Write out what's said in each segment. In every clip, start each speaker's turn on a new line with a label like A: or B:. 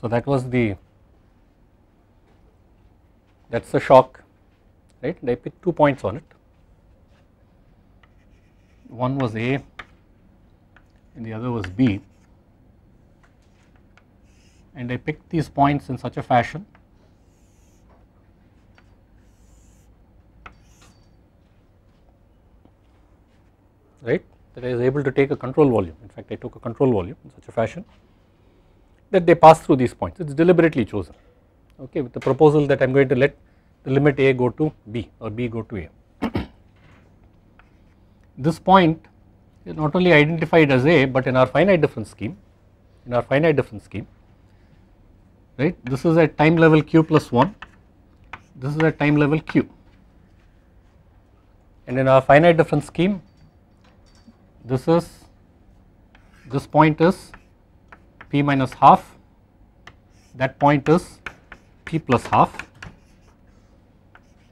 A: So, that was the that is the shock right and I picked two points on it. One was A and the other was B and I picked these points in such a fashion right that I was able to take a control volume in fact I took a control volume in such a fashion that they pass through these points. It is deliberately chosen okay with the proposal that I am going to let the limit A go to B or B go to A. this point is not only identified as A but in our finite difference scheme, in our finite difference scheme, right this is at time level q plus 1, this is at time level q and in our finite difference scheme this is this point is p minus half that point is p plus half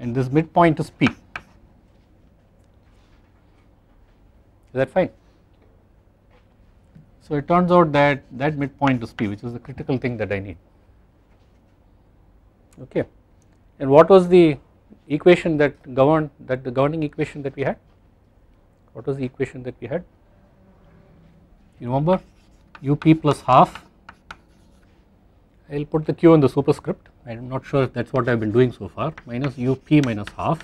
A: and this midpoint is p. Is that fine? So it turns out that that midpoint is p which is the critical thing that I need okay and what was the equation that governed that the governing equation that we had what was the equation that we had you remember up plus half I will put the q in the superscript I am not sure if that is what I have been doing so far minus up minus half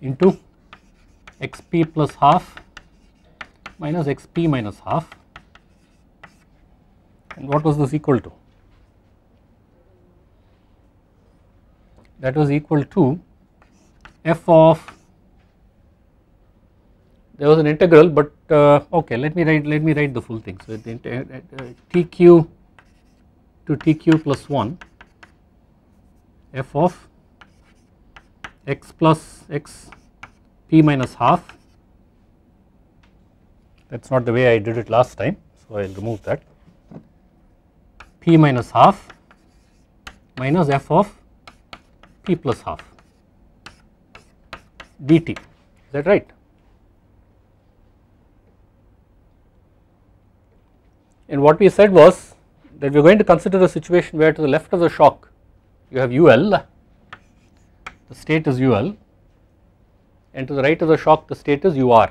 A: into xp plus half minus xp minus half and what was this equal to? That was equal to f of there was an integral but uh, okay let me write let me write the full thing so tq uh, to tq plus 1 f of x plus x p minus half that is not the way I did it last time so I will remove that p minus half minus f of p plus half dt is that right And what we said was that we are going to consider a situation where to the left of the shock you have UL, the state is UL and to the right of the shock the state is UR.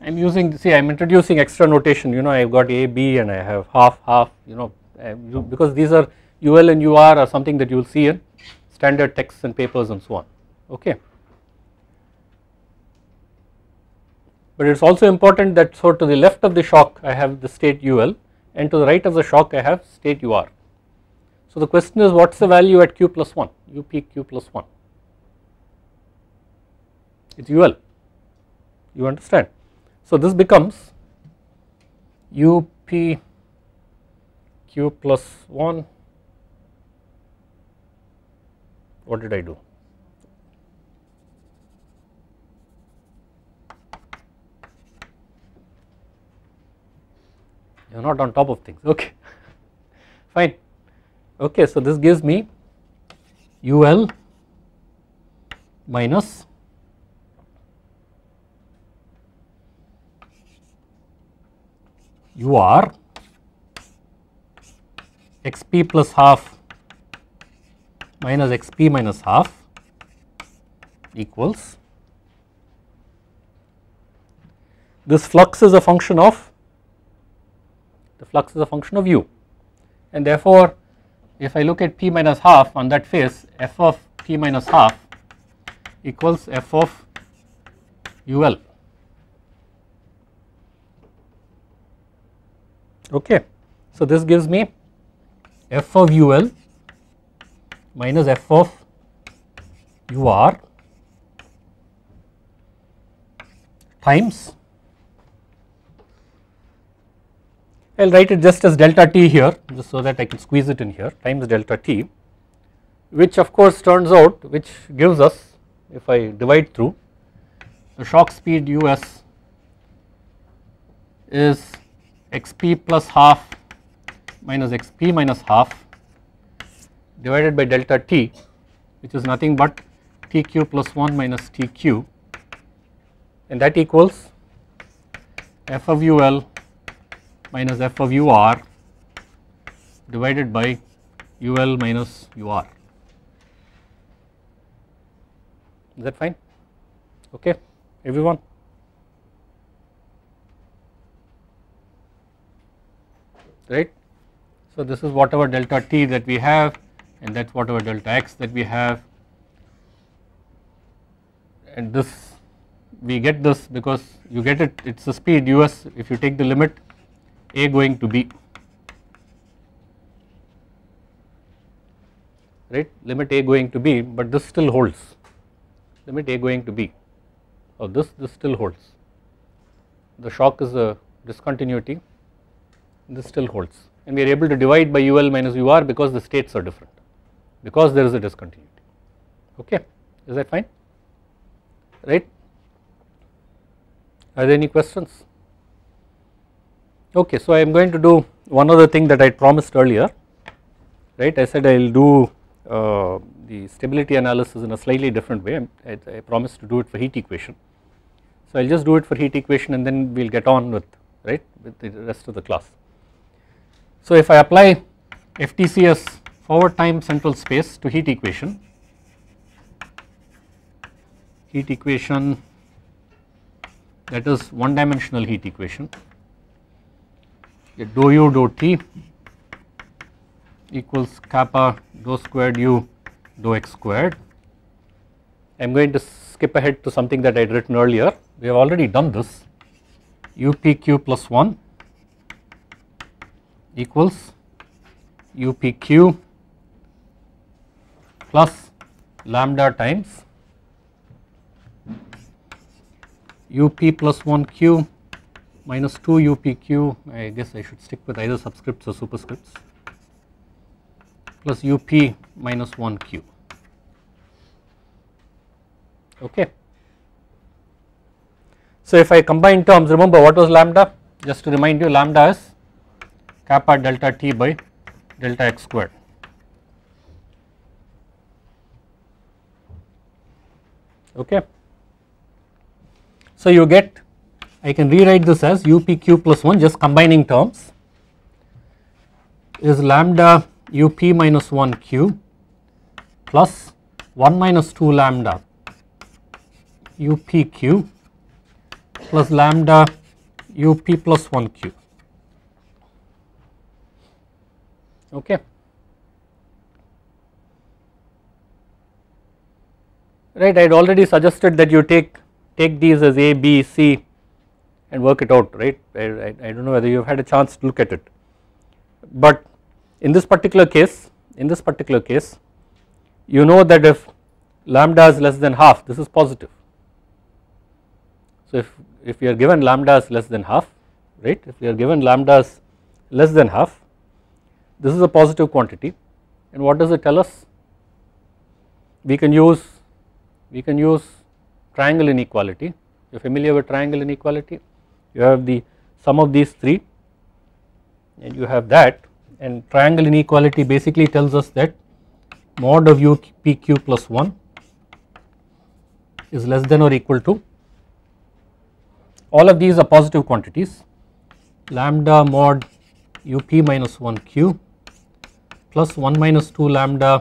A: I am using see I am introducing extra notation you know I have got A B and I have half half you know uh, because these are UL and UR are something that you will see in standard texts and papers and so on okay. but it is also important that so to the left of the shock I have the state UL and to the right of the shock I have state UR. So the question is what is the value at Q plus 1, UP Q plus 1, it is UL, you understand. So this becomes UP Q plus 1, what did I do? you are not on top of things okay fine okay so this gives me UL minus UR XP plus half minus XP minus half equals this flux is a function of the flux is a function of u and therefore if I look at p minus half on that face f of p minus half equals f of ul okay. So this gives me f of ul minus f of ur times I will write it just as delta t here just so that I can squeeze it in here times delta t which of course turns out which gives us if I divide through the shock speed us is xp plus half minus xp minus half divided by delta t which is nothing but tq plus 1 minus tq and that equals f of ul minus f of u r divided by u l minus u r. Is that fine? Okay, everyone. Right. So this is whatever delta t that we have, and that's whatever delta x that we have, and this we get this because you get it. It's the speed us. If you take the limit a going to B, right, limit A going to B, but this still holds, limit A going to B of this, this still holds. The shock is a discontinuity, this still holds and we are able to divide by UL minus UR because the states are different, because there is a discontinuity, okay, is that fine, right. Are there any questions? Okay, so I am going to do one other thing that I promised earlier, right. I said I will do uh, the stability analysis in a slightly different way. I, I, promised to do it for heat equation. So I will just do it for heat equation and then we will get on with, right, with the rest of the class. So if I apply FTC forward time central space to heat equation, heat equation that is one dimensional heat equation a dou u dou t equals kappa dou squared u dou x squared. I am going to skip ahead to something that I had written earlier. We have already done this upq plus 1 equals upq plus lambda times up plus 1 q minus 2 UPQ I guess I should stick with either subscripts or superscripts plus UP minus 1 Q okay. So if I combine terms remember what was lambda just to remind you lambda is kappa delta t by delta x squared. Okay. So you get I can rewrite this as UPQ plus 1 just combining terms is lambda UP minus 1 Q plus 1 minus 2 lambda UPQ plus lambda UP plus 1 Q. Okay. Right, I had already suggested that you take take these as A, B, C and work it out right I, I, I do not know whether you have had a chance to look at it. But in this particular case in this particular case you know that if lambda is less than half this is positive. So if, if you are given lambda is less than half right if you are given lambda is less than half this is a positive quantity and what does it tell us we can use we can use triangle inequality you are familiar with triangle inequality you have the sum of these 3 and you have that and triangle inequality basically tells us that mod of u p q plus 1 is less than or equal to all of these are positive quantities lambda mod u p minus 1 q plus 1 minus 2 lambda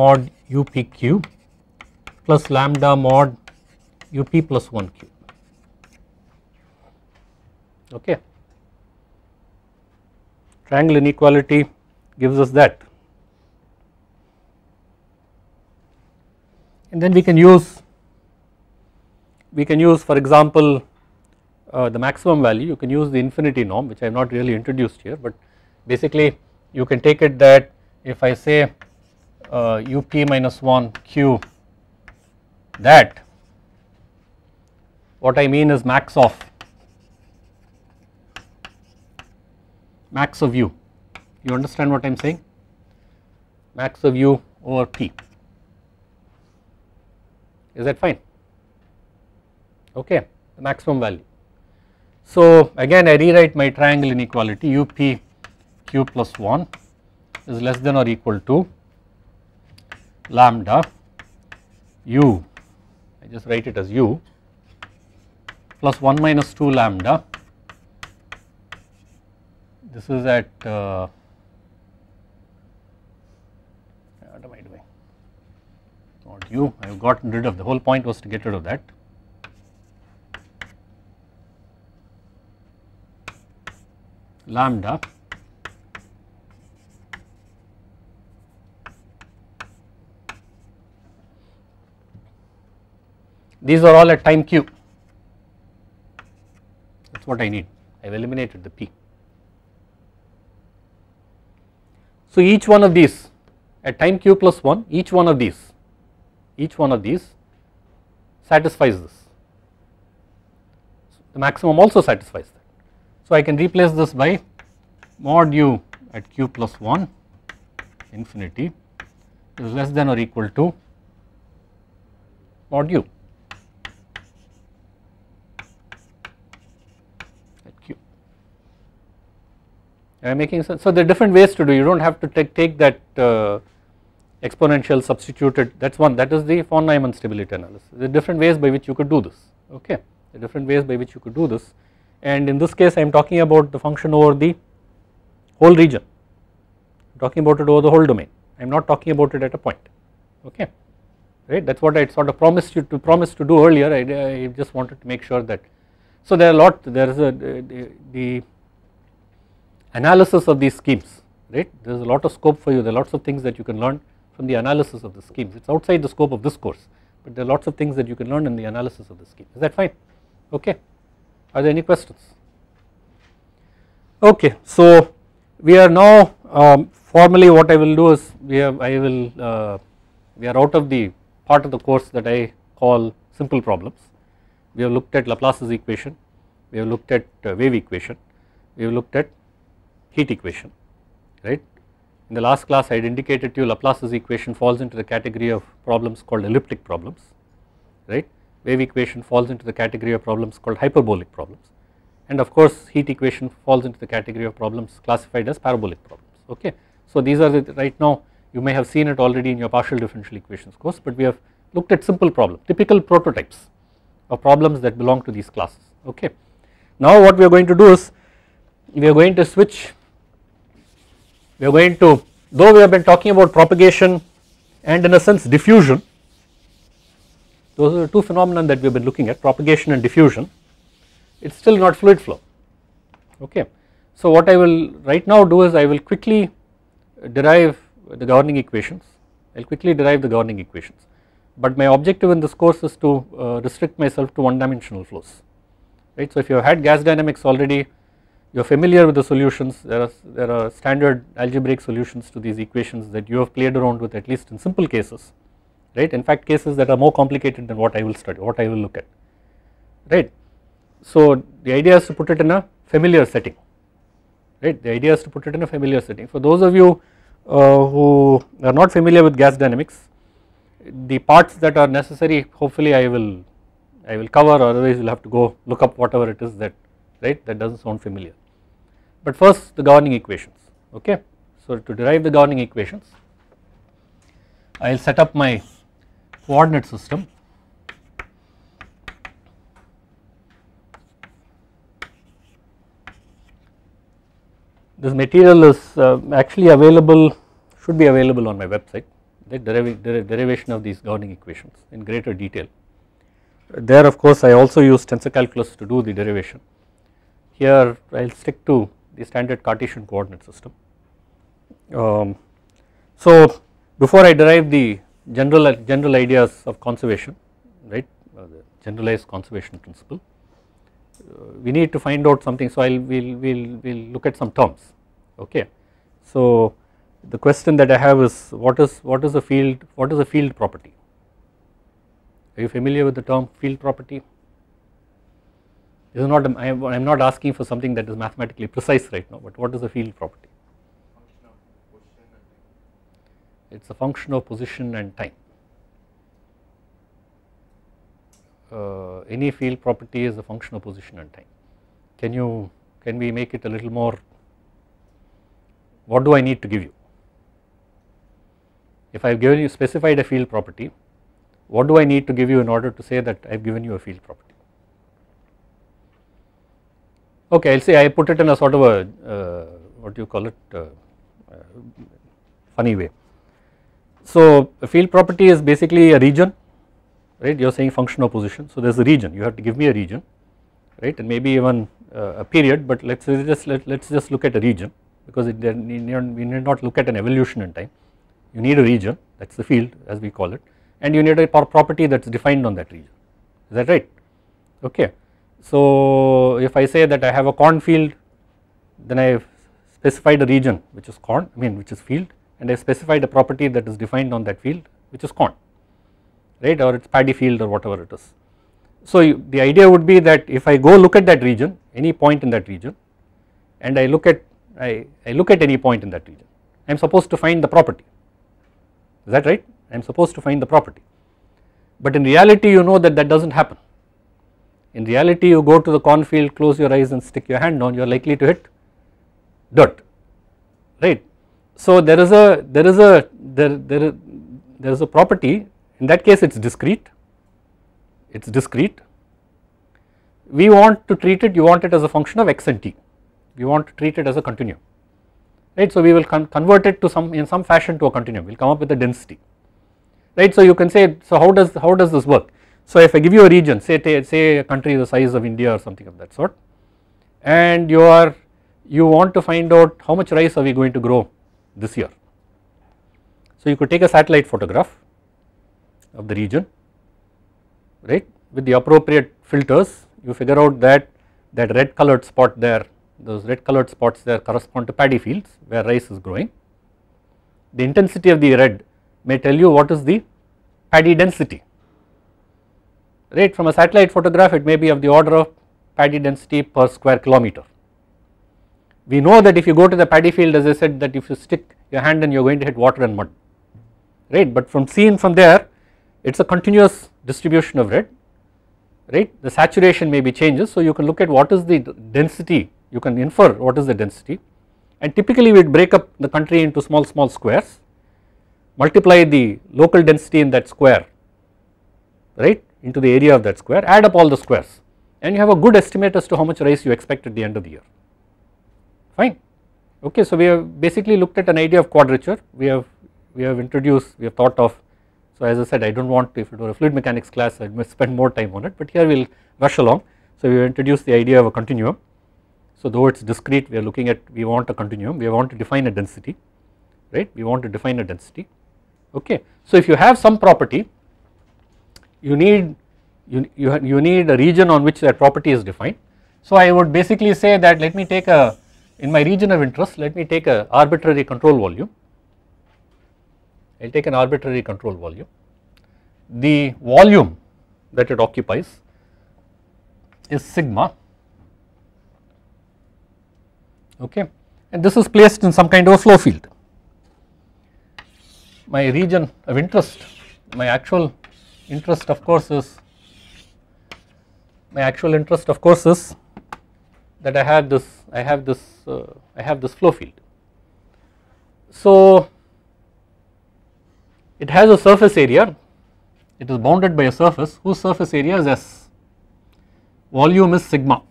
A: mod u p q plus lambda mod u p plus 1 q okay. Triangle inequality gives us that and then we can use we can use for example uh, the maximum value you can use the infinity norm which I have not really introduced here but basically you can take it that if I say uh, up minus 1 q that what I mean is max of max of u. You understand what I am saying? Max of u over p. Is that fine? Okay, the maximum value. So again I rewrite my triangle inequality up q plus 1 is less than or equal to lambda u, I just write it as u plus 1 minus 2 lambda this is at uh, what am I doing? Not you, I have gotten rid of the whole point was to get rid of that. lambda these are all at time q that is what I need I have eliminated the p So each one of these at time q plus 1 each one of these each one of these satisfies this the maximum also satisfies that. So I can replace this by mod u at q plus 1 infinity is less than or equal to mod u. Am I making sense? So there are different ways to do. You don't have to take, take that uh, exponential substituted. That's one. That is the von Neumann stability analysis. There are different ways by which you could do this. Okay, there are different ways by which you could do this. And in this case, I am talking about the function over the whole region. I'm talking about it over the whole domain. I am not talking about it at a point. Okay, right? That's what I sort of promised you to promise to do earlier. I, I just wanted to make sure that. So there are a lot. There is a the, the analysis of these schemes right there is a lot of scope for you there are lots of things that you can learn from the analysis of the schemes it is outside the scope of this course but there are lots of things that you can learn in the analysis of the scheme is that fine okay are there any questions okay so we are now um, formally what I will do is we have I will uh, we are out of the part of the course that I call simple problems we have looked at Laplace's equation we have looked at uh, wave equation we have looked at heat equation right. In the last class I had indicated to you Laplace's equation falls into the category of problems called elliptic problems right. Wave equation falls into the category of problems called hyperbolic problems and of course heat equation falls into the category of problems classified as parabolic problems okay. So these are the right now you may have seen it already in your partial differential equations course but we have looked at simple problems typical prototypes of problems that belong to these classes okay. Now what we are going to do is we are going to switch we are going to though we have been talking about propagation and in a sense diffusion those are the two phenomena that we have been looking at propagation and diffusion it is still not fluid flow okay. So what I will right now do is I will quickly derive the governing equations I will quickly derive the governing equations but my objective in this course is to uh, restrict myself to one dimensional flows right. So if you have had gas dynamics already you are familiar with the solutions there are there are standard algebraic solutions to these equations that you have played around with at least in simple cases right in fact cases that are more complicated than what I will study what I will look at right. So the idea is to put it in a familiar setting right the idea is to put it in a familiar setting for those of you uh, who are not familiar with gas dynamics the parts that are necessary hopefully I will I will cover or otherwise you will have to go look up whatever it is that right that does not sound familiar. But first the governing equations okay. So to derive the governing equations I will set up my coordinate system this material is uh, actually available should be available on my website the derivation of these governing equations in greater detail. There of course I also use tensor calculus to do the derivation. Here I will stick to the standard Cartesian coordinate system. Um, so before I derive the general general ideas of conservation, right, uh, the generalized conservation principle, uh, we need to find out something. So I'll we'll we'll we'll look at some terms. Okay, so the question that I have is what is what is a field what is a field property? Are you familiar with the term field property? This is not, I am, I am not asking for something that is mathematically precise right now, but what is the field property? It is a function of position and time. Uh, any field property is a function of position and time. Can you, can we make it a little more, what do I need to give you? If I have given you specified a field property, what do I need to give you in order to say that I have given you a field property? Okay, I will say I put it in a sort of a uh, what do you call it uh, funny way. So field property is basically a region right you are saying function of position so there is a region you have to give me a region right and maybe even uh, a period but let us just let us just look at a region because it, we need not look at an evolution in time you need a region that is the field as we call it and you need a property that is defined on that region is that right okay. So if I say that I have a corn field then I have specified a region which is corn I mean which is field and I have specified a property that is defined on that field which is corn right or it is paddy field or whatever it is. So you, the idea would be that if I go look at that region any point in that region and I look at I, I look at any point in that region I am supposed to find the property is that right I am supposed to find the property but in reality you know that that does not happen in reality you go to the cornfield, close your eyes and stick your hand down, you are likely to hit dirt, right. So there is a, there is a, there, there, there is a property, in that case it is discrete, it is discrete. We want to treat it, you want it as a function of x and t, we want to treat it as a continuum, right. So we will con convert it to some, in some fashion to a continuum, we will come up with a density, right. So you can say, so how does, how does this work? So if I give you a region say say a country the size of India or something of that sort and you are you want to find out how much rice are we going to grow this year. So you could take a satellite photograph of the region right with the appropriate filters you figure out that that red colored spot there those red colored spots there correspond to paddy fields where rice is growing. The intensity of the red may tell you what is the paddy density right from a satellite photograph it may be of the order of paddy density per square kilometer. We know that if you go to the paddy field as I said that if you stick your hand and you are going to hit water and mud right but from seen from there it is a continuous distribution of red right the saturation may be changes so you can look at what is the density you can infer what is the density and typically we would break up the country into small small squares multiply the local density in that square right into the area of that square, add up all the squares and you have a good estimate as to how much rice you expect at the end of the year, fine. Okay, so we have basically looked at an idea of quadrature, we have, we have introduced, we have thought of, so as I said I do not want to, if it were a fluid mechanics class I would spend more time on it, but here we will rush along. So we have introduced the idea of a continuum, so though it is discrete we are looking at, we want a continuum, we want to define a density, right, we want to define a density, okay. So if you have some property you need you, you, you need a region on which that property is defined. So I would basically say that let me take a in my region of interest let me take a arbitrary control volume. I will take an arbitrary control volume. The volume that it occupies is sigma okay and this is placed in some kind of a flow field. My region of interest my actual interest of course is my actual interest of course is that I had this I have this uh, I have this flow field. So it has a surface area it is bounded by a surface whose surface area is S volume is sigma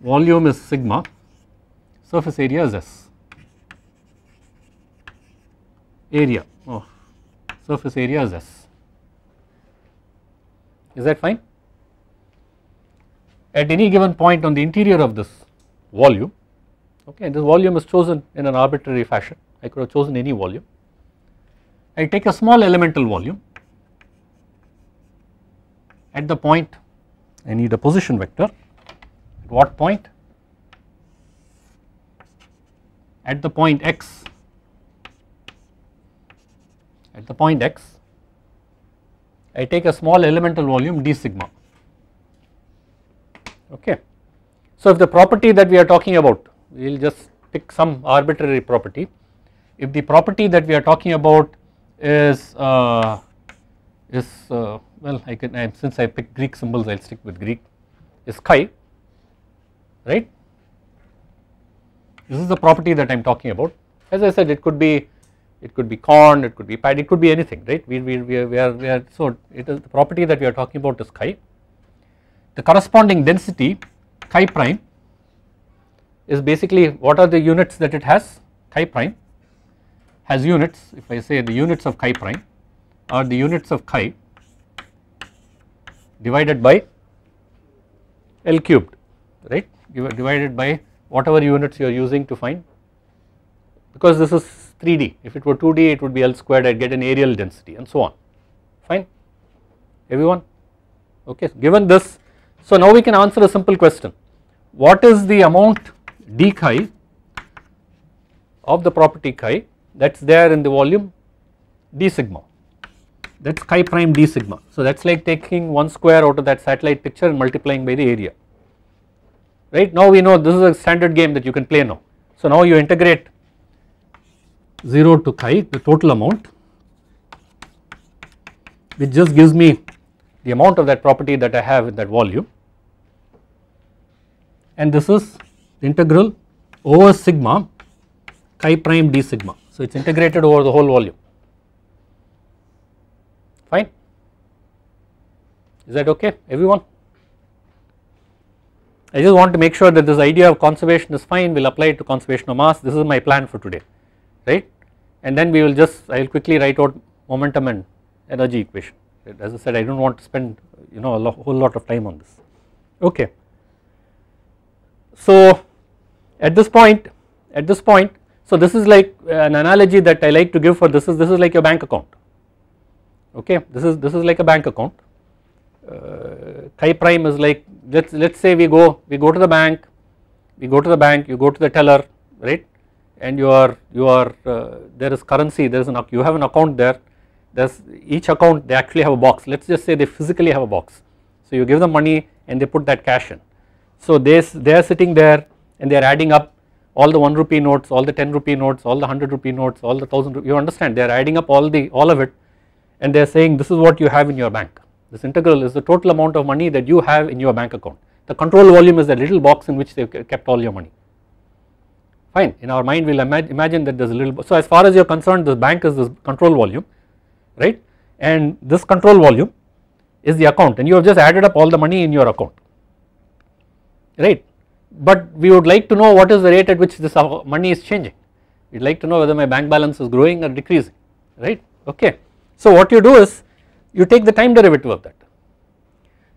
A: volume is sigma surface area is S area surface area is S. Is that fine? At any given point on the interior of this volume, okay, and this volume is chosen in an arbitrary fashion, I could have chosen any volume. I take a small elemental volume at the point I need a position vector at what point at the point x at the point x, I take a small elemental volume d sigma, okay. So if the property that we are talking about, we will just pick some arbitrary property. If the property that we are talking about is, uh, is uh, well I can, I, since I picked Greek symbols I will stick with Greek, is chi, right. This is the property that I am talking about. As I said it could be it could be corn, it could be pad, it could be anything, right? We, we, we, are, we, are, we are, so it is the property that we are talking about is chi. The corresponding density chi prime is basically what are the units that it has? Chi prime has units, if I say the units of chi prime are the units of chi divided by L cubed, right, divided by whatever units you are using to find because this is 3D. If it were 2D, it would be L squared, I'd get an aerial density and so on. Fine, everyone? Okay, so given this, so now we can answer a simple question. What is the amount d chi of the property chi that is there in the volume d sigma? That is chi prime d sigma. So that is like taking 1 square out of that satellite picture and multiplying by the area. Right now we know this is a standard game that you can play now. So now you integrate 0 to chi the total amount which just gives me the amount of that property that I have in that volume and this is integral over sigma chi prime d sigma. So, it is integrated over the whole volume fine is that okay everyone. I just want to make sure that this idea of conservation is fine we will apply it to conservation of mass this is my plan for today right and then we will just I will quickly write out momentum and energy equation as I said I do not want to spend you know a whole lot of time on this okay. So at this point at this point so this is like uh, an analogy that I like to give for this is this is like your bank account okay this is this is like a bank account uh, chi prime is like let's let's say we go we go to the bank we go to the bank you go to the teller right and you are you are uh, there is currency there is an you have an account there there's each account they actually have a box let's just say they physically have a box so you give them money and they put that cash in so they they are sitting there and they are adding up all the 1 rupee notes all the 10 rupee notes all the 100 rupee notes all the 1000 you understand they are adding up all the all of it and they are saying this is what you have in your bank this integral is the total amount of money that you have in your bank account the control volume is the little box in which they kept all your money fine in our mind we will imag imagine that there is a little so as far as you are concerned this bank is this control volume right and this control volume is the account and you have just added up all the money in your account right but we would like to know what is the rate at which this uh, money is changing we would like to know whether my bank balance is growing or decreasing right okay. So what you do is you take the time derivative of that.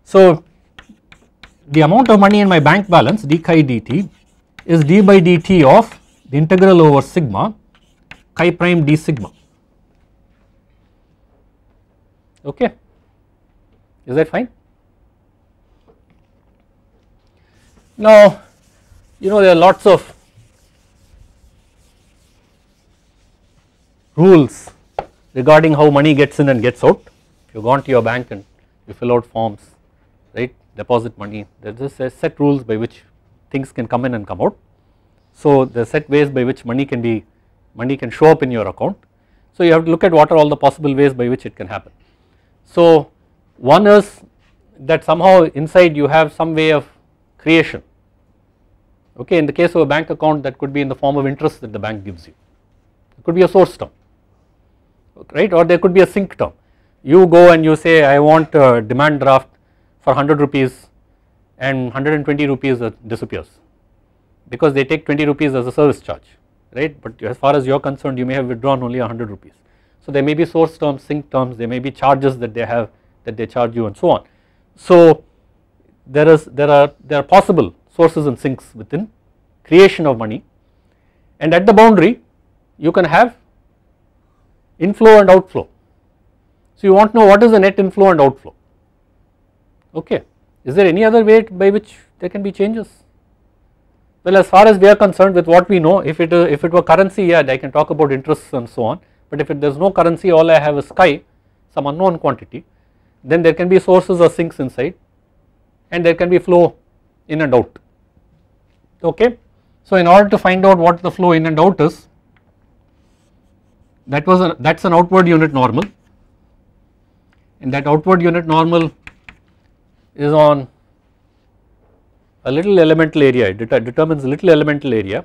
A: So the amount of money in my bank balance d chi dt is d by dt of the integral over sigma chi prime d sigma okay is that fine now you know there are lots of rules regarding how money gets in and gets out if you go on to your bank and you fill out forms right deposit money there is a set rules by which things can come in and come out. So the set ways by which money can be money can show up in your account. So you have to look at what are all the possible ways by which it can happen. So one is that somehow inside you have some way of creation okay in the case of a bank account that could be in the form of interest that the bank gives you it could be a source term right or there could be a sink term you go and you say I want a demand draft for 100 rupees and 120 rupees uh, disappears because they take 20 rupees as a service charge right but as far as you are concerned you may have withdrawn only 100 rupees. So there may be source terms, sync terms, there may be charges that they have that they charge you and so on. So there is there are there are possible sources and sinks within creation of money and at the boundary you can have inflow and outflow. So you want to know what is the net inflow and outflow okay. Is there any other way by which there can be changes? Well as far as we are concerned with what we know if it, uh, if it were currency yeah I can talk about interests and so on but if there is no currency all I have is sky, some unknown quantity then there can be sources or sinks inside and there can be flow in and out okay. So in order to find out what the flow in and out is that was a, that's an outward unit normal and that outward unit normal is on a little elemental area, it det determines little elemental area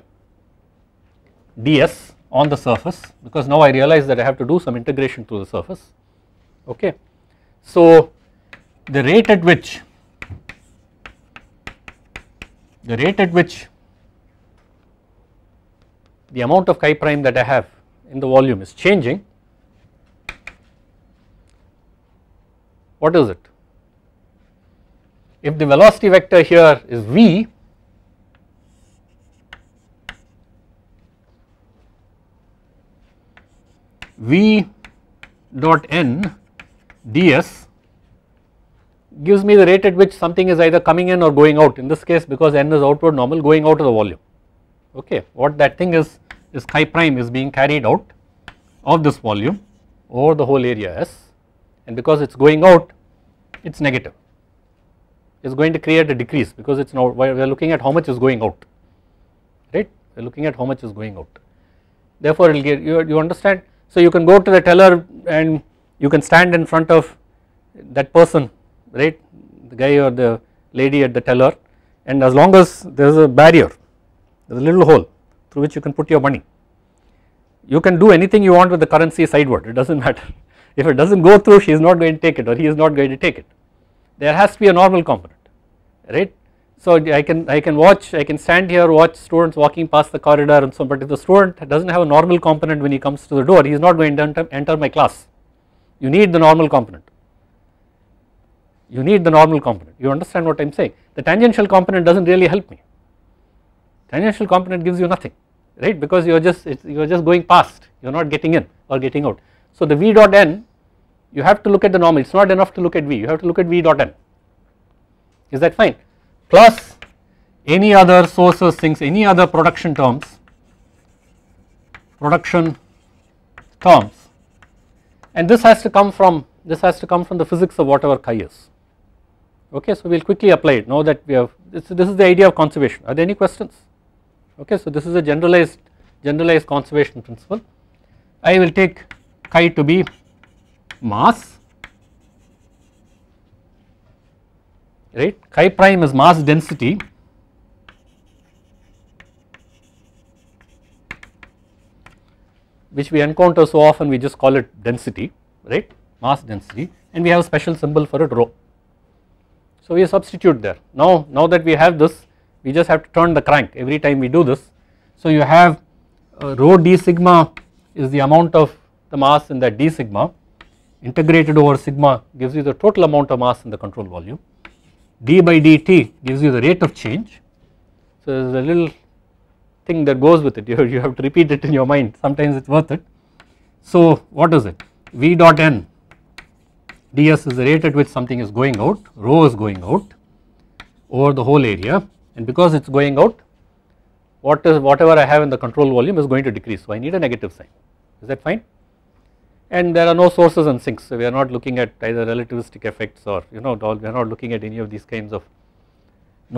A: ds on the surface because now I realize that I have to do some integration through the surface okay. So the rate at which the rate at which the amount of chi prime that I have in the volume is changing what is it if the velocity vector here is v v dot n ds gives me the rate at which something is either coming in or going out in this case because n is outward normal going out of the volume okay what that thing is is chi prime is being carried out of this volume over the whole area S and because it is going out it is negative is going to create a decrease because it's now we are looking at how much is going out, right? We are looking at how much is going out. Therefore, it will get you, you understand. So you can go to the teller and you can stand in front of that person, right? The guy or the lady at the teller, and as long as there is a barrier, there is a little hole through which you can put your money. You can do anything you want with the currency sideward, it does not matter. If it does not go through, she is not going to take it or he is not going to take it there has to be a normal component right. So I can I can watch I can stand here watch students walking past the corridor and so but if the student does not have a normal component when he comes to the door he is not going to enter, enter my class you need the normal component you need the normal component you understand what I am saying the tangential component does not really help me tangential component gives you nothing right because you are just you are just going past you are not getting in or getting out. So the V dot N you have to look at the normal it is not enough to look at V you have to look at V dot N is that fine plus any other sources things any other production terms production terms and this has to come from this has to come from the physics of whatever chi is okay so we will quickly apply it now that we have this, this is the idea of conservation are there any questions okay so this is a generalized generalized conservation principle I will take chi to be mass right chi prime is mass density which we encounter so often we just call it density right mass density and we have a special symbol for it rho. So we substitute there now now that we have this we just have to turn the crank every time we do this. So you have uh, rho d sigma is the amount of the mass in that d sigma integrated over sigma gives you the total amount of mass in the control volume, d by dt gives you the rate of change. So there is a little thing that goes with it, you, you have to repeat it in your mind, sometimes it is worth it. So what is it? V dot n ds is the rate at which something is going out, rho is going out over the whole area and because it is going out what is whatever I have in the control volume is going to decrease so I need a negative sign is that fine and there are no sources and sinks. So we are not looking at either relativistic effects or you know we are not looking at any of these kinds of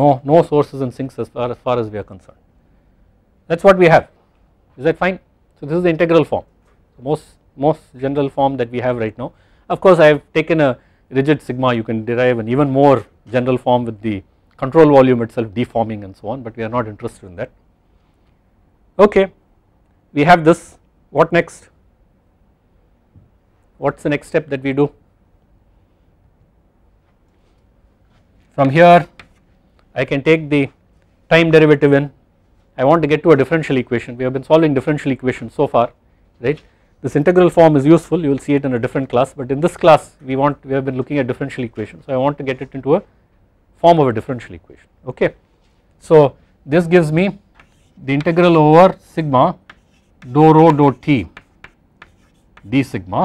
A: no no sources and sinks as far as far as we are concerned. That's what we have. Is that fine? So this is the integral form, most most general form that we have right now. Of course, I have taken a rigid sigma. You can derive an even more general form with the control volume itself deforming and so on. But we are not interested in that. Okay, we have this. What next? what is the next step that we do? From here I can take the time derivative in, I want to get to a differential equation, we have been solving differential equations so far right. This integral form is useful, you will see it in a different class but in this class we want, we have been looking at differential equations, so I want to get it into a form of a differential equation okay. So this gives me the integral over sigma dou rho dou t d sigma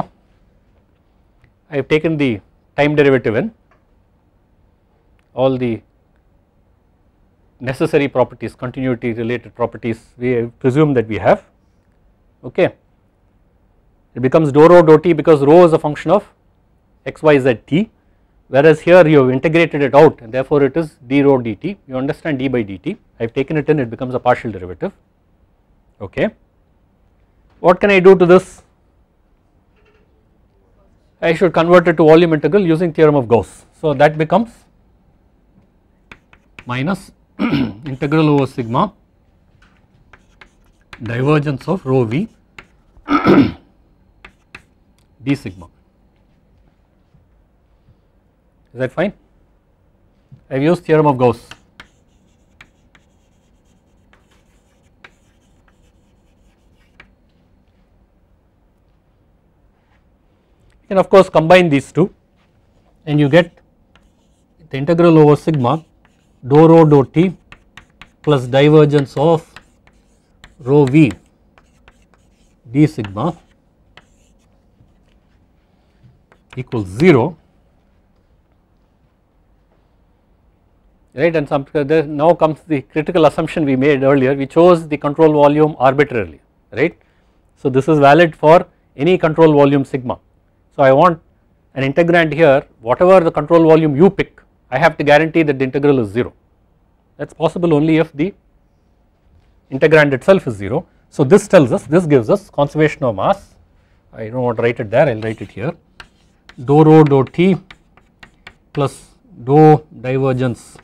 A: I have taken the time derivative n, all the necessary properties continuity related properties we presume that we have okay it becomes dou rho dou t because rho is a function of x y z t whereas here you have integrated it out and therefore it is d rho dt you understand d by dt I have taken it in it becomes a partial derivative okay what can I do to this I should convert it to volume integral using theorem of Gauss. So that becomes minus integral over sigma divergence of rho v d sigma. Is that fine? I have used theorem of Gauss. can of course combine these two and you get the integral over sigma dou rho dou t plus divergence of rho v d sigma equals 0 right and some, there now comes the critical assumption we made earlier we chose the control volume arbitrarily right. So this is valid for any control volume sigma so I want an integrand here whatever the control volume you pick I have to guarantee that the integral is 0 that is possible only if the integrand itself is 0. So this tells us this gives us conservation of mass I do not want to write it there I will write it here dou rho dou t plus dou divergence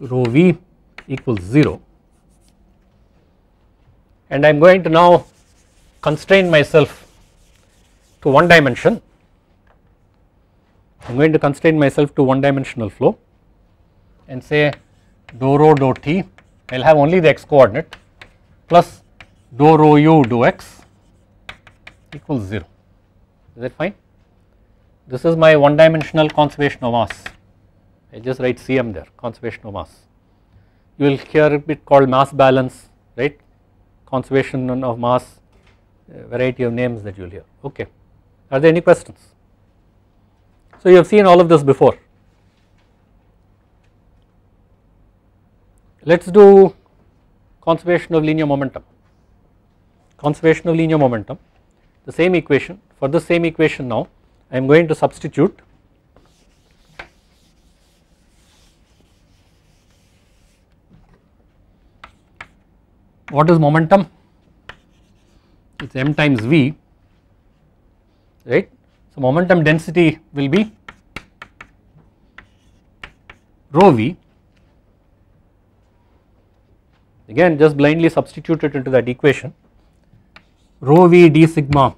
A: rho v equals 0 and I am going to now constrain myself to one dimension. I am going to constrain myself to one dimensional flow and say dou rho dou t, I will have only the x coordinate plus dou rho u dou x equals 0, is that fine? This is my one dimensional conservation of mass, I just write CM there, conservation of mass. You will hear it called mass balance, right, conservation of mass, uh, variety of names that you will hear, okay. Are there any questions? So you have seen all of this before. Let us do conservation of linear momentum. Conservation of linear momentum, the same equation, for the same equation now I am going to substitute what is momentum? It is m times v right. So, momentum density will be rho v again just blindly substitute it into that equation rho v d sigma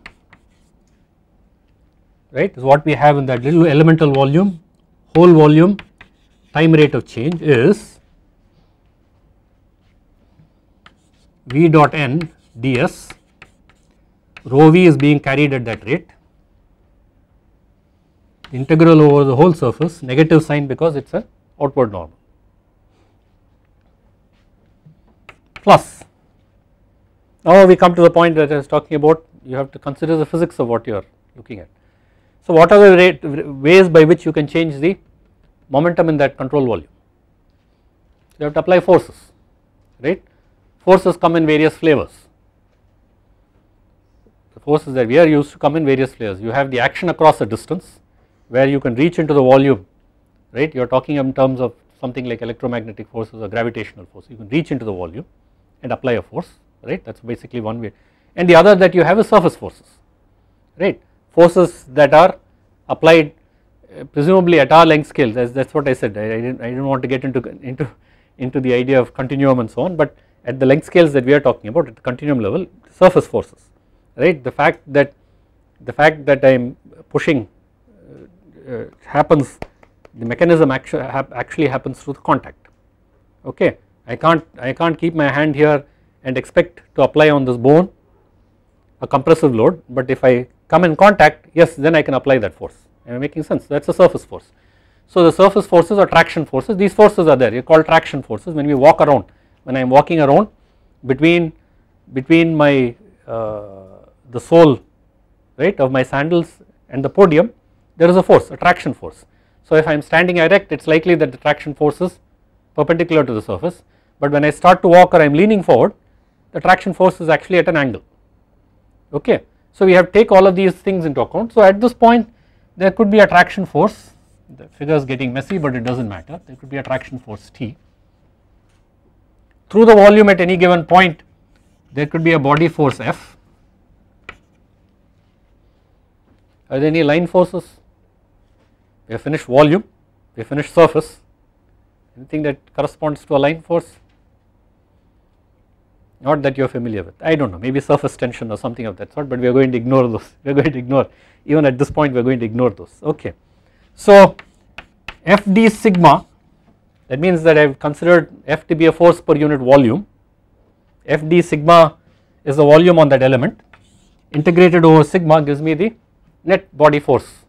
A: right is what we have in that little elemental volume whole volume time rate of change is v dot n ds rho v is being carried at that rate integral over the whole surface negative sign because it is an outward normal plus now we come to the point that I was talking about you have to consider the physics of what you are looking at. So what are the rate, ways by which you can change the momentum in that control volume? You have to apply forces right forces come in various flavors the forces that we are used to come in various flavors you have the action across a distance where you can reach into the volume right you are talking in terms of something like electromagnetic forces or gravitational force you can reach into the volume and apply a force right that is basically one way and the other that you have is surface forces right forces that are applied uh, presumably at our length scales. that is what I said I, I did not want to get into, into, into the idea of continuum and so on but at the length scales that we are talking about at the continuum level surface forces right the fact that the fact that I am pushing uh, happens the mechanism actually happens through the contact okay I can't I can't keep my hand here and expect to apply on this bone a compressive load but if I come in contact yes then I can apply that force am I making sense that is a surface force. So the surface forces or traction forces these forces are there You call traction forces when we walk around when I am walking around between between my uh, the sole right of my sandals and the podium there is a force, a traction force. So if I am standing erect it is likely that the traction force is perpendicular to the surface but when I start to walk or I am leaning forward the traction force is actually at an angle okay. So we have to take all of these things into account. So at this point there could be a traction force the figure is getting messy but it does not matter there could be a traction force T. Through the volume at any given point there could be a body force F. Are there any line forces? a finished volume, a finished surface, anything that corresponds to a line force not that you are familiar with I do not know maybe surface tension or something of that sort but we are going to ignore those we are going to ignore even at this point we are going to ignore those okay. So FD sigma that means that I have considered F to be a force per unit volume FD sigma is the volume on that element integrated over sigma gives me the net body force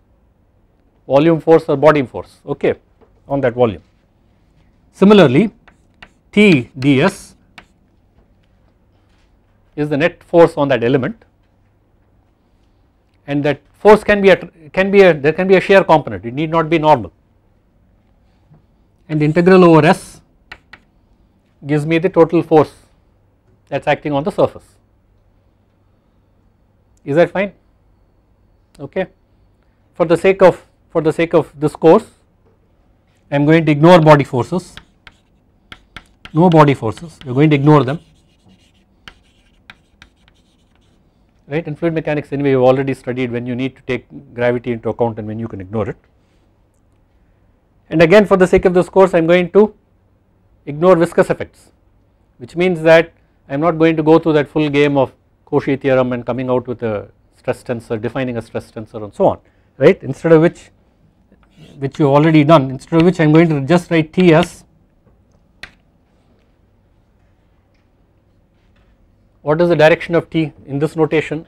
A: volume force or body force okay on that volume. Similarly T ds is the net force on that element and that force can be a can be a there can be a shear component it need not be normal and integral over S gives me the total force that is acting on the surface. Is that fine? Okay. For the sake of for the sake of this course I am going to ignore body forces, no body forces, we are going to ignore them right and fluid mechanics anyway you have already studied when you need to take gravity into account and when you can ignore it. And again for the sake of this course I am going to ignore viscous effects which means that I am not going to go through that full game of Cauchy theorem and coming out with a stress tensor, defining a stress tensor and so on right instead of which which you already done instead of which I am going to just write T as what is the direction of T in this notation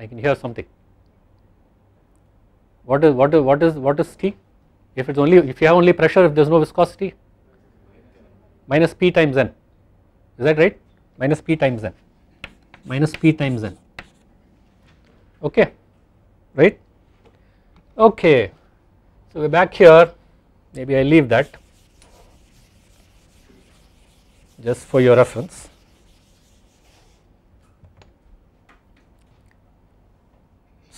A: I can hear something what is what is what is what is T if it is only if you have only pressure if there is no viscosity minus P times N is that right minus P times N minus P times N okay right okay so we're back here maybe I leave that just for your reference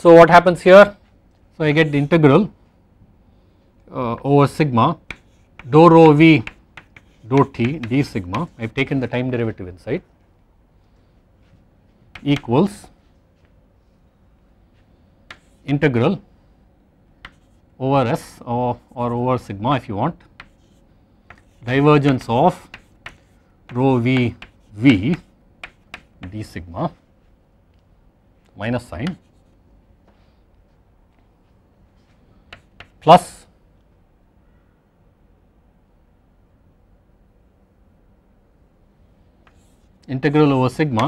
A: so what happens here so I get the integral uh, over sigma dou rho v dou t d sigma I have taken the time derivative inside equals integral over S or, or over sigma if you want divergence of rho v v d sigma minus sign plus integral over sigma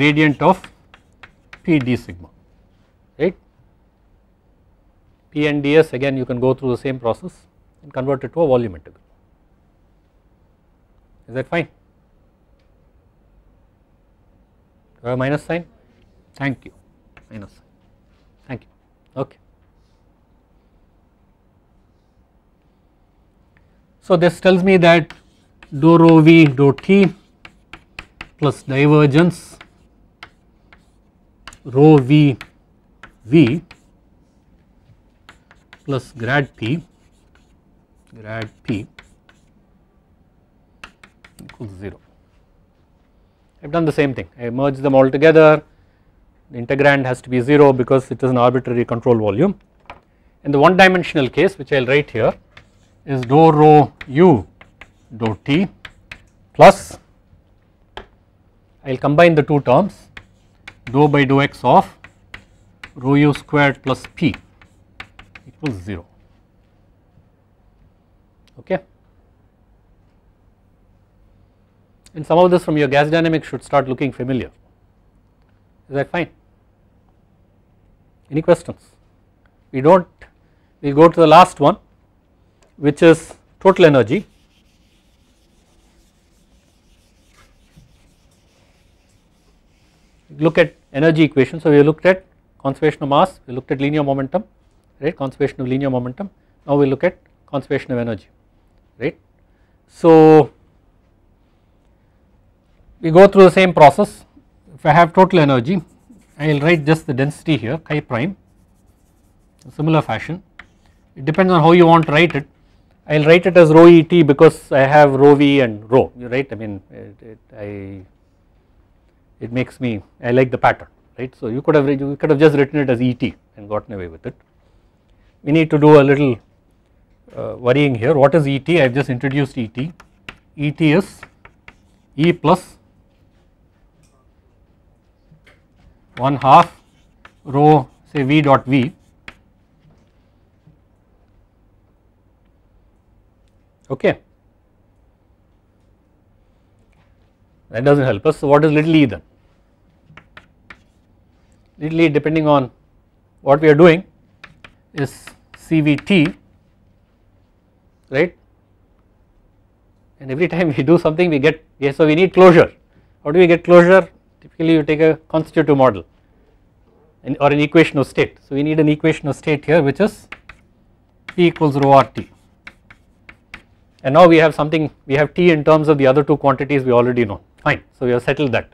A: gradient of p d sigma and ds again you can go through the same process and convert it to a volume integral. Is that fine? Do I have minus sign? Thank you. Minus sign. Thank you. Okay. So this tells me that dou rho v dou t plus divergence rho v v plus grad p grad p equals 0. I have done the same thing I merge them all together the integrand has to be 0 because it is an arbitrary control volume. In the one dimensional case which I will write here is dou rho u dou t plus I will combine the two terms dou by dou x of rho u squared plus p equals 0 okay and some of this from your gas dynamics should start looking familiar is that fine any questions we do not we go to the last one which is total energy look at energy equation so we looked at conservation of mass we looked at linear momentum right conservation of linear momentum. Now we look at conservation of energy right. So we go through the same process if I have total energy I will write just the density here chi prime similar fashion it depends on how you want to write it I will write it as rho et because I have rho v and rho right I mean it, it, I it makes me I like the pattern right so you could have you could have just written it as et and gotten away with it we need to do a little uh, worrying here. What is ET? I have just introduced ET. ET is E plus 1 half rho say V dot V. Okay. That does not help us. So, what is little e then? Little e depending on what we are doing is CVT right and every time we do something we get yes. so we need closure how do we get closure typically you take a constitutive model and, or an equation of state so we need an equation of state here which is P equals rho RT and now we have something we have T in terms of the other two quantities we already know fine so we have settled that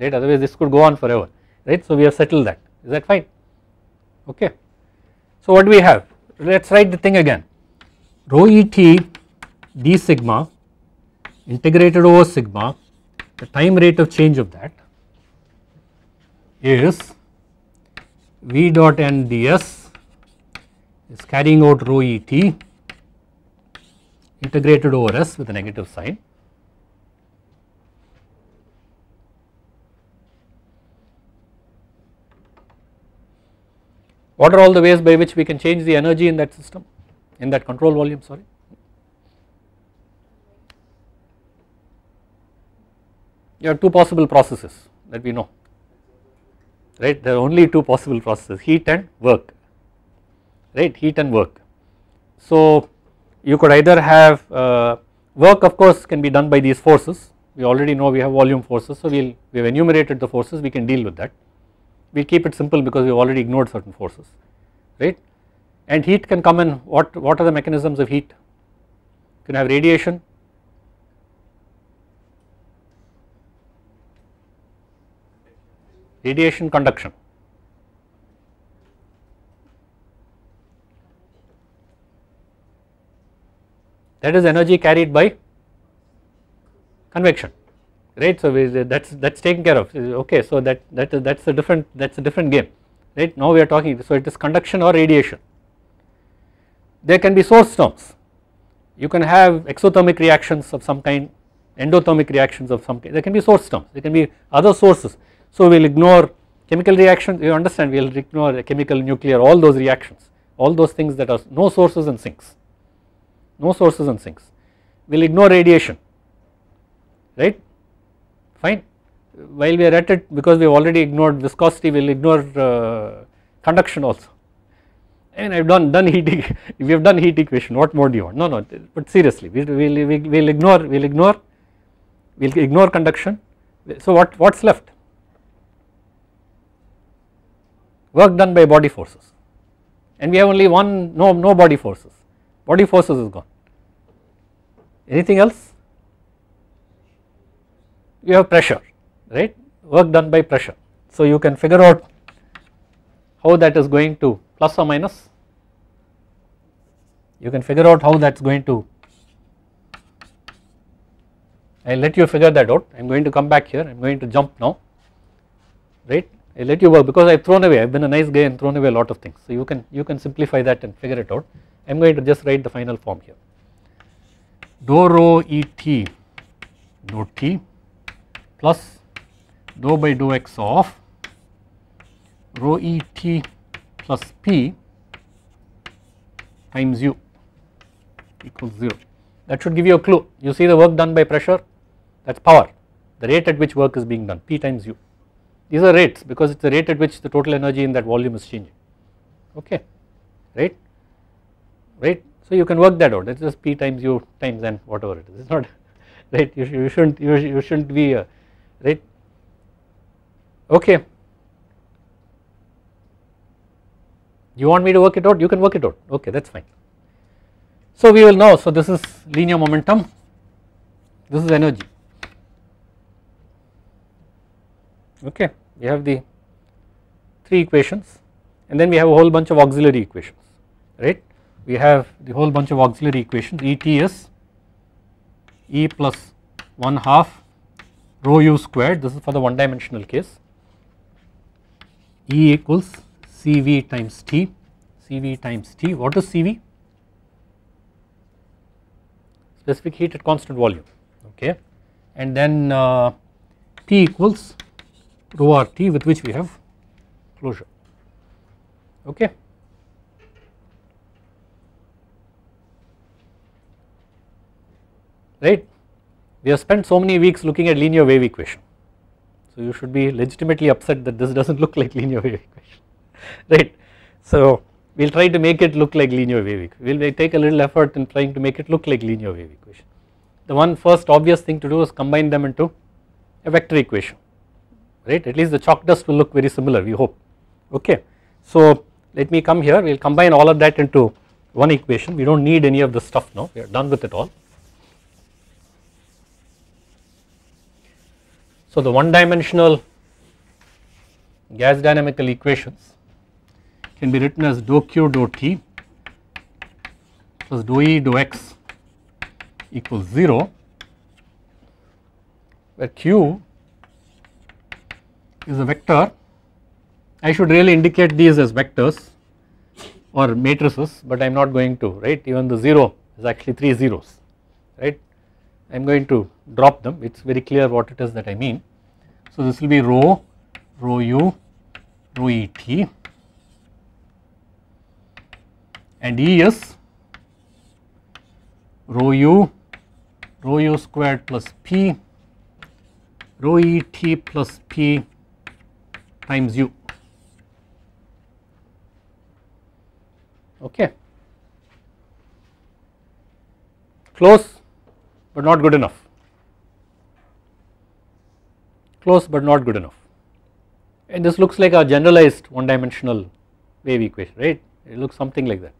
A: right otherwise this could go on forever right so we have settled that is that fine okay so what do we have let us write the thing again rho E t d sigma integrated over sigma the time rate of change of that is v dot n ds is carrying out rho E t integrated over s with a negative sign What are all the ways by which we can change the energy in that system, in that control volume sorry. There are two possible processes that we know, right. There are only two possible processes, heat and work, right, heat and work. So you could either have uh, work of course can be done by these forces, we already know we have volume forces, so we we'll, we have enumerated the forces, we can deal with that we keep it simple because we have already ignored certain forces, right. And heat can come in what, what are the mechanisms of heat? You can have radiation, radiation conduction. That is energy carried by convection right. So we, that's that's taken care of. Okay, so that that that's a different that's a different game, right? Now we are talking. So it is conduction or radiation. There can be source terms. You can have exothermic reactions of some kind, endothermic reactions of some kind. There can be source terms. There can be other sources. So we'll ignore chemical reactions. You understand? We'll ignore chemical, nuclear, all those reactions, all those things that are no sources and sinks, no sources and sinks. We'll ignore radiation, right? fine. While we are at it because we have already ignored viscosity we will ignore uh, conduction also. I mean I have done, done heat, we have done heat equation what more do you want, no no but seriously we will we'll, we'll, we'll ignore, we will ignore, we will ignore conduction. So what what is left? Work done by body forces and we have only one no no body forces, body forces is gone. Anything else? you have pressure right work done by pressure. So you can figure out how that is going to plus or minus you can figure out how that is going to I will let you figure that out I am going to come back here I am going to jump now right I will let you work because I have thrown away I have been a nice guy and thrown away a lot of things so you can you can simplify that and figure it out I am going to just write the final form here Do rho et note t plus dou by dou x of rho e t plus p times u equals 0. That should give you a clue. You see the work done by pressure that is power, the rate at which work is being done p times u. These are rates because it is the rate at which the total energy in that volume is changing, okay, right, right. So you can work that out that is just p times u times n whatever it is, it is not right, you, you should not you, you should not be a uh, right okay you want me to work it out you can work it out okay that is fine. So we will know so this is linear momentum this is energy okay we have the 3 equations and then we have a whole bunch of auxiliary equations right we have the whole bunch of auxiliary equations ET is E plus 1 half rho u squared this is for the one dimensional case E equals Cv times T Cv times T what is Cv specific heat at constant volume okay and then uh, T equals rho RT with which we have closure okay right we have spent so many weeks looking at linear wave equation. So you should be legitimately upset that this does not look like linear wave equation, right. So we will try to make it look like linear wave equation. We will take a little effort in trying to make it look like linear wave equation. The one first obvious thing to do is combine them into a vector equation, right. At least the chalk dust will look very similar we hope, okay. So let me come here, we will combine all of that into one equation. We do not need any of this stuff now, we are done with it all. So, the one dimensional gas dynamical equations can be written as dou q dou t plus dou e dou x equals 0 where q is a vector I should really indicate these as vectors or matrices but I am not going to right even the 0 is actually 3 zeros right I am going to drop them it is very clear what it is that I mean. So this will be rho, rho u, rho e t and E is rho u, rho u squared plus p, rho e t plus p times u. Okay. Close but not good enough, close but not good enough. And this looks like a generalized one dimensional wave equation, right? It looks something like that,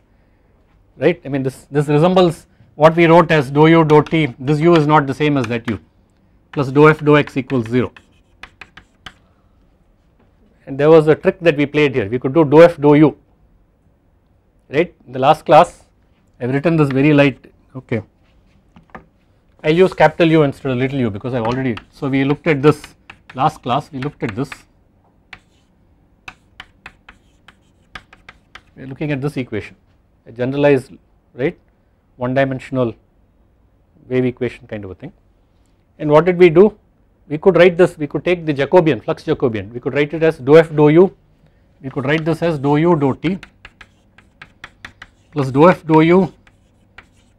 A: right? I mean, this, this resembles what we wrote as dou u dou t, this u is not the same as that u plus dou f dou x equals 0. And there was a trick that we played here, we could do dou f dou u, right? In the last class, I have written this very light, okay. I use capital U instead of little u because I already, so we looked at this last class, we looked at this, we are looking at this equation, a generalized right one dimensional wave equation kind of a thing. And what did we do? We could write this, we could take the Jacobian, flux Jacobian, we could write it as dou f dou u, we could write this as dou u dou t plus dou f dou u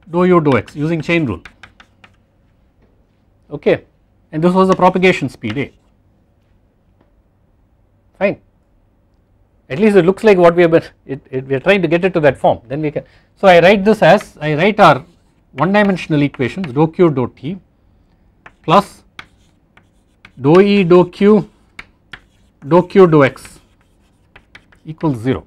A: dou u dou x using chain rule okay and this was the propagation speed a eh? fine at least it looks like what we have been it, it, we are trying to get it to that form then we can so i write this as i write our one dimensional equations dou q dou t plus dou e dou q dou q dou x equals 0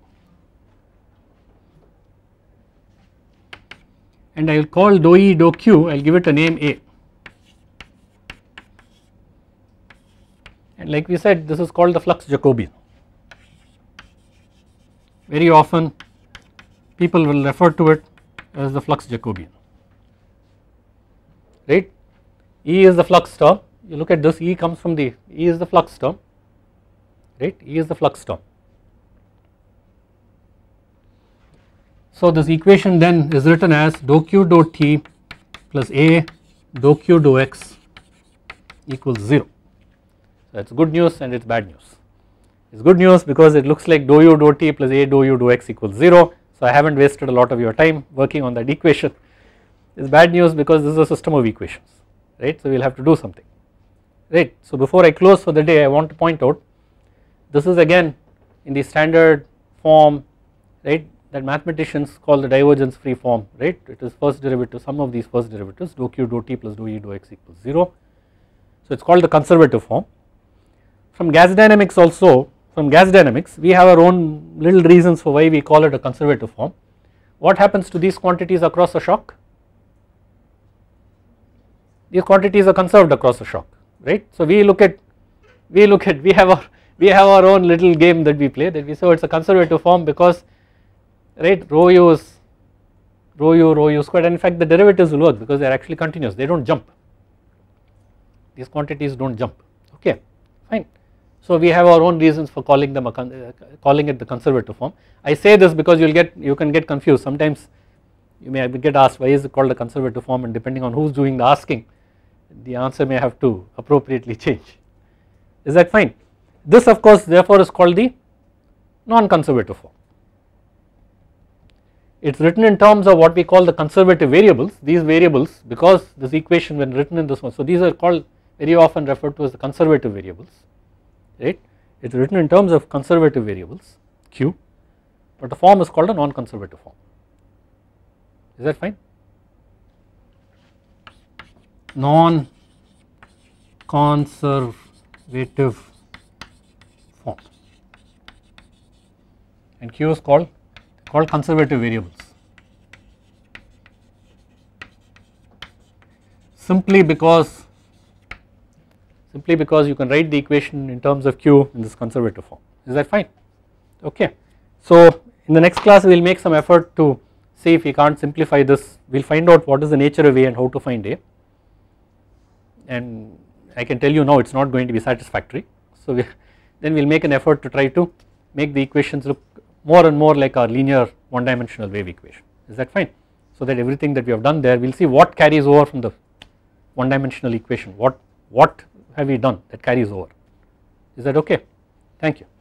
A: and I will call dou e dou q I will give it a name A and like we said this is called the flux Jacobian. Very often people will refer to it as the flux Jacobian right. E is the flux term you look at this E comes from the E is the flux term right E is the flux term. So this equation then is written as dou q dou t plus A dou q dou x equals 0 that's good news and it's bad news. It's good news because it looks like dou u dou t plus a dou u dou x equals 0. So I haven't wasted a lot of your time working on that equation. It's bad news because this is a system of equations, right? So we'll have to do something, right? So before I close for the day, I want to point out this is again in the standard form, right? That mathematicians call the divergence free form, right? It is first derivative, some of these first derivatives, dou q dou t plus dou e dou x equals 0. So it's called the conservative form from gas dynamics also from gas dynamics we have our own little reasons for why we call it a conservative form. What happens to these quantities across a shock? These quantities are conserved across a shock right. So we look at we look at we have our we have our own little game that we play that we say oh, it is a conservative form because right rho u is rho u rho u squared and in fact the derivatives will work because they are actually continuous they do not jump these quantities do not jump okay fine. So we have our own reasons for calling them uh, calling it the conservative form. I say this because you'll get you can get confused sometimes. You may get asked why is it called the conservative form, and depending on who's doing the asking, the answer may have to appropriately change. Is that fine? This, of course, therefore is called the non-conservative form. It is written in terms of what we call the conservative variables. These variables, because this equation when written in this one, so these are called very often referred to as the conservative variables right it is written in terms of conservative variables q but the form is called a non-conservative form is that fine non-conservative form and q is called called conservative variables simply because simply because you can write the equation in terms of q in this conservative form is that fine okay. So in the next class we will make some effort to see if we can't simplify this we will find out what is the nature of A and how to find A and I can tell you now it is not going to be satisfactory. So we, then we will make an effort to try to make the equations look more and more like our linear one dimensional wave equation is that fine. So that everything that we have done there we will see what carries over from the one dimensional equation what what have we done that carries over. Is that okay? Thank you.